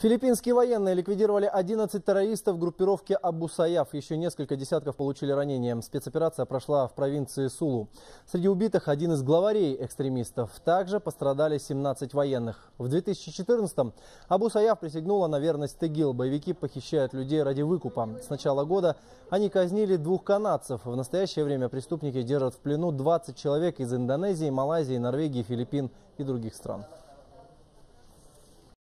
Филиппинские военные ликвидировали 11 террористов группировки Абу Саяф. Еще несколько десятков получили ранения. Спецоперация прошла в провинции Сулу. Среди убитых один из главарей экстремистов. Также пострадали 17 военных. В 2014-м Абу Саяф присягнула на верность Тегил. Боевики похищают людей ради выкупа. С начала года они казнили двух канадцев. В настоящее время преступники держат в плену 20 человек из Индонезии, Малайзии, Норвегии, Филиппин и других стран.